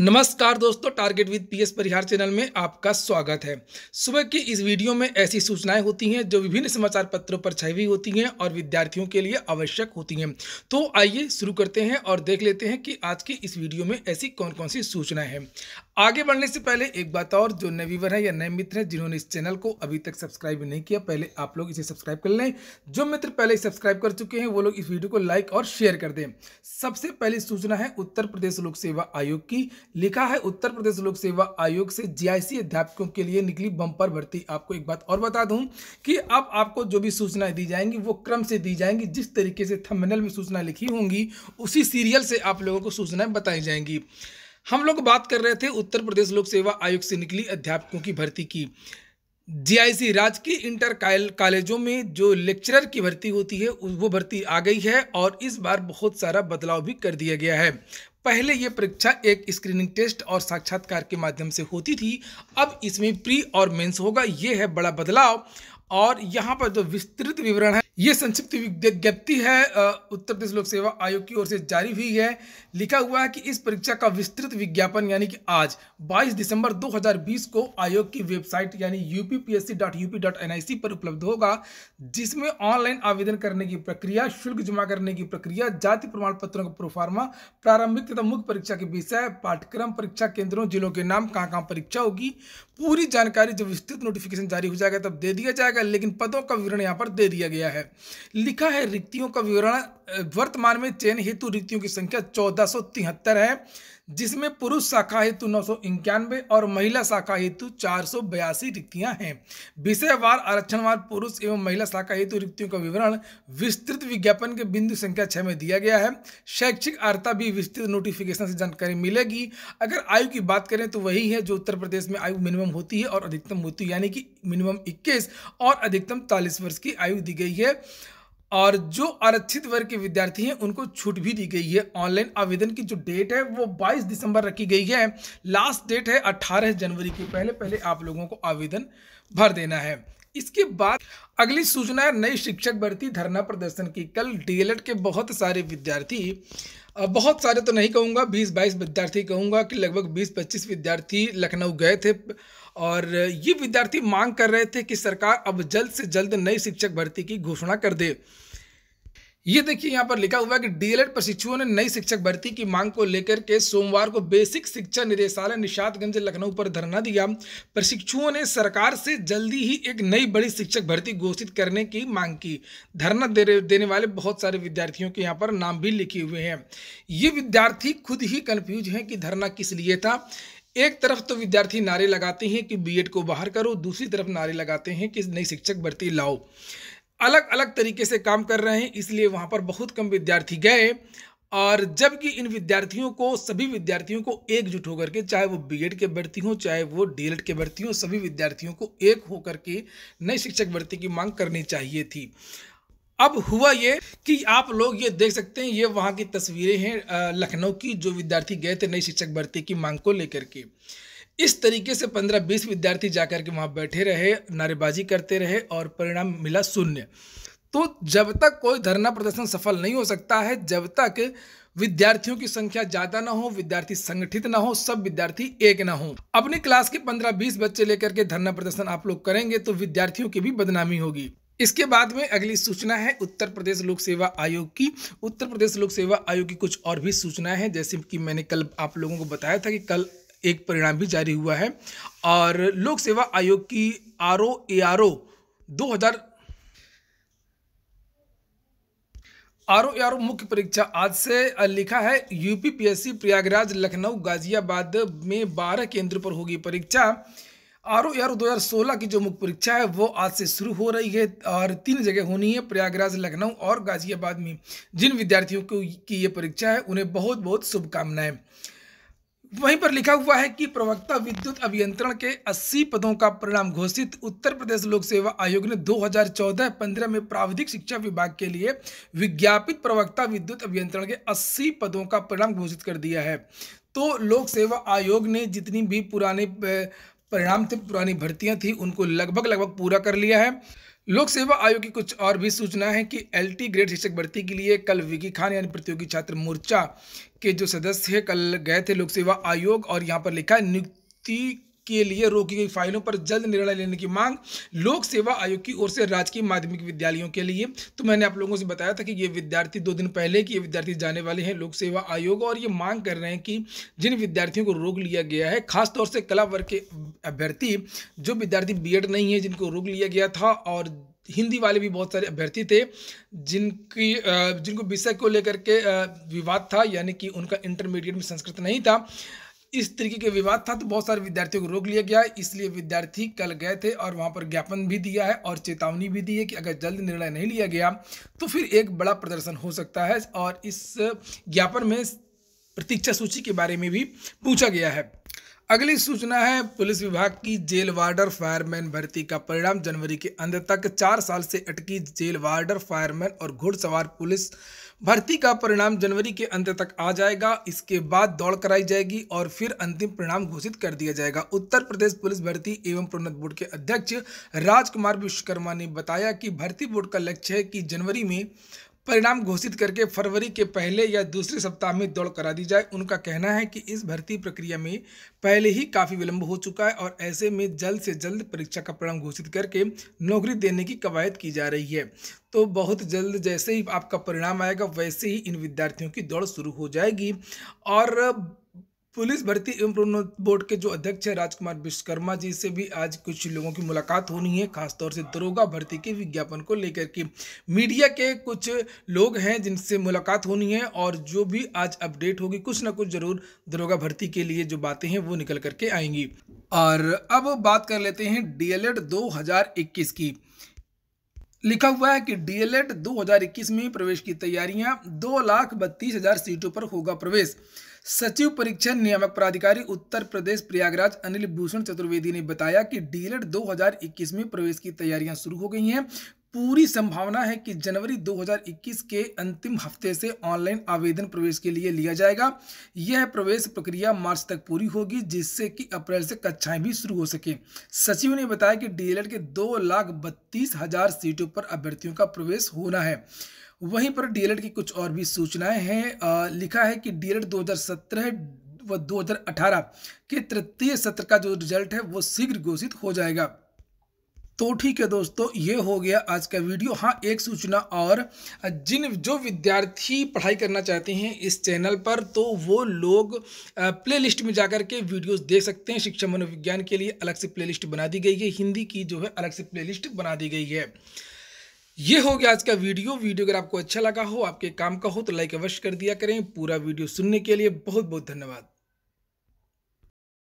नमस्कार दोस्तों target with PS Parihar channel में आपका स्वागत है सुबह की इस वीडियो में ऐसी सूचनाएं होती हैं जो विभिन्न समाचार पत्रों पर छाई हुई होती हैं और विद्यार्थियों के लिए आवश्यक होती हैं तो आइए शुरू करते हैं और देख लेते हैं कि आज की इस वीडियो में ऐसी कौन कौन सी सूचनाएं हैं आगे बढ़ने से पहले एक बात और जो नए व्यूवर है या नए मित्र हैं जिन्होंने इस चैनल को अभी तक सब्सक्राइब नहीं किया पहले आप लोग इसे सब्सक्राइब कर लें जो मित्र पहले सब्सक्राइब कर चुके हैं वो लोग इस वीडियो को लाइक और शेयर कर दें सबसे पहली सूचना है उत्तर प्रदेश लोक सेवा आयोग की लिखा है उत्तर प्रदेश लोक सेवा आयोग से जीआईसी अध्यापकों के लिए निकली बम्पर भर्ती आपको एक बात और बता दूं कि अब आपको जो भी सूचनाएं दी जाएंगी वो क्रम से दी जाएंगी जिस तरीके से थंबनेल में सूचना लिखी होंगी उसी सीरियल से आप लोगों को सूचनाएं बताई जाएंगी हम लोग बात कर रहे थे उत्तर प्रदेश लोक सेवा आयोग से निकली अध्यापकों की भर्ती की जीआईसी राजकीय इंटर कॉलेजों में जो लेक्चरर की भर्ती होती है वो भर्ती आ गई है और इस बार बहुत सारा बदलाव भी कर दिया गया है पहले ये परीक्षा एक स्क्रीनिंग टेस्ट और साक्षात्कार के माध्यम से होती थी अब इसमें प्री और मेंस होगा ये है बड़ा बदलाव और यहाँ पर जो विस्तृत विवरण है ये संक्षिप्त विज्ञप्ति है उत्तर प्रदेश लोक सेवा आयोग की ओर से जारी हुई है लिखा हुआ है कि इस परीक्षा का विस्तृत विज्ञापन यानी कि आज 22 दिसंबर 2020 को आयोग की वेबसाइट यानी यूपीपीएससी पर उपलब्ध होगा जिसमें ऑनलाइन आवेदन करने की प्रक्रिया शुल्क जमा करने की प्रक्रिया जाति प्रमाण पत्रों का प्रोफार्मा प्रारंभिक तथा मुख्य परीक्षा के विषय पाठ्यक्रम परीक्षा केंद्रों जिलों के नाम कहाँ कहाँ परीक्षा होगी पूरी जानकारी जब विस्तृत नोटिफिकेशन जारी हो जाएगा तब दे दिया जाएगा लेकिन पदों का विवरण यहाँ पर दे दिया गया है है लिखा है रिक्तियों का विवरण वर्तमान में चयन हेतु रिक्तियों की संख्या चौदह है जिसमें पुरुष शाखा हेतु नौ सौ और महिला शाखा हेतु चार सौ रिक्तियां हैं विषयवार आरक्षणवार पुरुष एवं महिला शाखा हेतु रिक्तियों का विवरण विस्तृत विज्ञापन के बिंदु संख्या छः में दिया गया है शैक्षिक आर्ता भी विस्तृत नोटिफिकेशन से जानकारी मिलेगी अगर आयु की बात करें तो वही है जो उत्तर प्रदेश में आयु मिनिमम होती है और अधिकतम होती है यानी कि मिनिमम इक्कीस और अधिकतम चालीस वर्ष की आयु दी गई है और जो आरक्षित वर्ग के विद्यार्थी हैं उनको छूट भी दी गई है ऑनलाइन आवेदन की जो डेट है वो 22 दिसंबर रखी गई है लास्ट डेट है 18 जनवरी के पहले पहले आप लोगों को आवेदन भर देना है इसके बाद अगली सूचना है नई शिक्षक भर्ती धरना प्रदर्शन की कल डीएलएड के बहुत सारे विद्यार्थी बहुत सारे तो नहीं कहूँगा बीस बाईस विद्यार्थी कहूँगा कि लगभग बीस पच्चीस विद्यार्थी लखनऊ गए थे और ये विद्यार्थी मांग कर रहे थे कि सरकार अब जल्द से जल्द नई शिक्षक भर्ती की घोषणा कर दे ये देखिए यहाँ पर लिखा हुआ है कि डीएलएड प्रशिक्षुओं ने नई शिक्षक भर्ती की मांग को लेकर के सोमवार को बेसिक शिक्षा निदेशालय निषादगंज लखनऊ पर धरना दिया प्रशिक्षुओं ने सरकार से जल्दी ही एक नई बड़ी शिक्षक भर्ती घोषित करने की मांग की धरना दे, देने वाले बहुत सारे विद्यार्थियों के यहाँ पर नाम भी लिखे हुए हैं ये विद्यार्थी खुद ही कन्फ्यूज हैं कि धरना किस लिए था एक तरफ तो विद्यार्थी नारे लगाते हैं कि बीएड को बाहर करो दूसरी तरफ नारे लगाते हैं कि नई शिक्षक भर्ती लाओ अलग अलग तरीके से काम कर रहे हैं इसलिए वहाँ पर बहुत कम विद्यार्थी गए और जबकि इन विद्यार्थियों को सभी विद्यार्थियों को एकजुट होकर के चाहे वो बीएड के भर्ती हों चाहे वो डीएलएड के भर्ती हों सभी विद्यार्थियों को एक होकर के नई शिक्षक भर्ती की मांग करनी चाहिए थी अब हुआ ये कि आप लोग ये देख सकते हैं ये वहाँ की तस्वीरें हैं लखनऊ की जो विद्यार्थी गए थे नई शिक्षक भर्ती की मांग को लेकर के इस तरीके से पंद्रह बीस विद्यार्थी जाकर के वहाँ बैठे रहे नारेबाजी करते रहे और परिणाम मिला शून्य तो जब तक कोई धरना प्रदर्शन सफल नहीं हो सकता है जब तक विद्यार्थियों की संख्या ज्यादा ना हो विद्यार्थी संगठित ना हो सब विद्यार्थी एक ना हो अपनी क्लास के 15-20 बच्चे लेकर के धरना प्रदर्शन आप लोग करेंगे तो विद्यार्थियों की भी बदनामी होगी इसके बाद में अगली सूचना है उत्तर प्रदेश लोक सेवा आयोग की उत्तर प्रदेश लोक सेवा आयोग की कुछ और भी सूचना है जैसे कि मैंने कल आप लोगों को बताया था कि कल एक परिणाम भी जारी हुआ है और लोक सेवा आयोग की R O A R O R O R मुख्य परीक्षा आज से लिखा है यूपीपीएससी प्रयागराज लखनऊ गाजियाबाद में बारह केंद्र पर होगी परीक्षा आर ओ आर दो हज़ार सोलह की जो मुख्य परीक्षा है वो आज से शुरू हो रही है और तीन जगह होनी है प्रयागराज लखनऊ और गाजियाबाद में जिन विद्यार्थियों को की ये परीक्षा है उन्हें बहुत बहुत शुभकामनाएं वहीं पर लिखा हुआ है कि प्रवक्ता विद्युत अभियंत्रण के 80 पदों का परिणाम घोषित उत्तर प्रदेश लोक सेवा आयोग ने 2014-15 में प्राविधिक शिक्षा विभाग के लिए विज्ञापित प्रवक्ता विद्युत अभियंत्रण के 80 पदों का परिणाम घोषित कर दिया है तो लोक सेवा आयोग ने जितनी भी पुराने परिणाम थे पुरानी भर्तियां थी उनको लगभग लगभग पूरा कर लिया है लोक सेवा आयोग की कुछ और भी सूचना है कि एलटी ग्रेड शिक्षक भर्ती के लिए कल विकी खान यानी प्रतियोगी छात्र मोर्चा के जो सदस्य है कल गए थे लोक सेवा आयोग और यहाँ पर लिखा है नियुक्ति के लिए रोकी गई फाइलों पर जल्द निर्णय लेने की मांग लोक सेवा आयोग की ओर से राजकीय माध्यमिक विद्यालयों के लिए तो मैंने आप लोगों से बताया था कि ये विद्यार्थी दो दिन पहले कि ये विद्यार्थी जाने वाले हैं लोक सेवा आयोग और ये मांग कर रहे हैं कि जिन विद्यार्थियों को रोक लिया गया है खासतौर से कला वर्ग के अभ्यर्थी जो विद्यार्थी बीएड नहीं है जिनको रोक लिया गया था और हिंदी वाले भी बहुत सारे अभ्यर्थी थे जिनकी जिनको विषय को लेकर के विवाद था यानी कि उनका इंटरमीडिएट में संस्कृत नहीं था इस तरीके के विवाद था तो बहुत सारे विद्यार्थियों को रोक लिया गया इसलिए विद्यार्थी कल गए थे और वहाँ पर ज्ञापन भी दिया है और चेतावनी भी दी है कि अगर जल्द निर्णय नहीं लिया गया तो फिर एक बड़ा प्रदर्शन हो सकता है और इस ज्ञापन में प्रतीक्षा सूची के बारे में भी पूछा गया है अगली सूचना है पुलिस विभाग की जेल वार्डर फायरमैन भर्ती का परिणाम जनवरी के अंत तक चार साल से अटकी जेल वार्डर फायरमैन और घुड़सवार पुलिस भर्ती का परिणाम जनवरी के अंत तक आ जाएगा इसके बाद दौड़ कराई जाएगी और फिर अंतिम परिणाम घोषित कर दिया जाएगा उत्तर प्रदेश पुलिस भर्ती एवं प्रोन्नत बोर्ड के अध्यक्ष राजकुमार विश्वकर्मा ने बताया कि भर्ती बोर्ड का लक्ष्य है कि जनवरी में परिणाम घोषित करके फरवरी के पहले या दूसरे सप्ताह में दौड़ करा दी जाए उनका कहना है कि इस भर्ती प्रक्रिया में पहले ही काफ़ी विलंब हो चुका है और ऐसे में जल्द से जल्द परीक्षा का परिणाम घोषित करके नौकरी देने की कवायद की जा रही है तो बहुत जल्द जैसे ही आपका परिणाम आएगा वैसे ही इन विद्यार्थियों की दौड़ शुरू हो जाएगी और पुलिस भर्ती एवं प्रोन्नत बोर्ड के जो अध्यक्ष है राजकुमार विश्वकर्मा जी से भी आज कुछ लोगों की मुलाकात होनी है खासतौर से दरोगा भर्ती के विज्ञापन को लेकर के मीडिया के कुछ लोग हैं जिनसे मुलाकात होनी है और जो भी आज अपडेट होगी कुछ ना कुछ जरूर दरोगा भर्ती के लिए जो बातें हैं वो निकल करके आएंगी और अब बात कर लेते हैं डीएलएड 2021 की लिखा हुआ है कि डीएलएड 2021 में प्रवेश की तैयारियां दो लाख बत्तीस हजार सीटों पर होगा प्रवेश सचिव परीक्षा नियामक प्राधिकारी उत्तर प्रदेश प्रयागराज अनिल भूषण चतुर्वेदी ने बताया कि डीएलएड 2021 में प्रवेश की तैयारियां शुरू हो गई हैं पूरी संभावना है कि जनवरी 2021 के अंतिम हफ्ते से ऑनलाइन आवेदन प्रवेश के लिए लिया जाएगा यह प्रवेश प्रक्रिया मार्च तक पूरी होगी जिससे कि अप्रैल से कक्षाएं भी शुरू हो सके सचिव ने बताया कि डीएलएड के दो लाख बत्तीस हजार सीटों पर अभ्यर्थियों का प्रवेश होना है वहीं पर डीएलएड की कुछ और भी सूचनाएं हैं लिखा है कि डीएलएड 2017 व 2018 के तृतीय सत्र का जो रिजल्ट है वो शीघ्र घोषित हो जाएगा तो ठीक है दोस्तों ये हो गया आज का वीडियो हाँ एक सूचना और जिन जो विद्यार्थी पढ़ाई करना चाहते हैं इस चैनल पर तो वो लोग प्लेलिस्ट में जाकर के वीडियोस देख सकते हैं शिक्षा मनोविज्ञान के लिए अलग से प्लेलिस्ट बना दी गई है हिंदी की जो है अलग से प्लेलिस्ट बना दी गई है ये हो गया आज का वीडियो वीडियो अगर आपको अच्छा लगा हो आपके काम का हो तो लाइक अवश्य कर दिया करें पूरा वीडियो सुनने के लिए बहुत बहुत धन्यवाद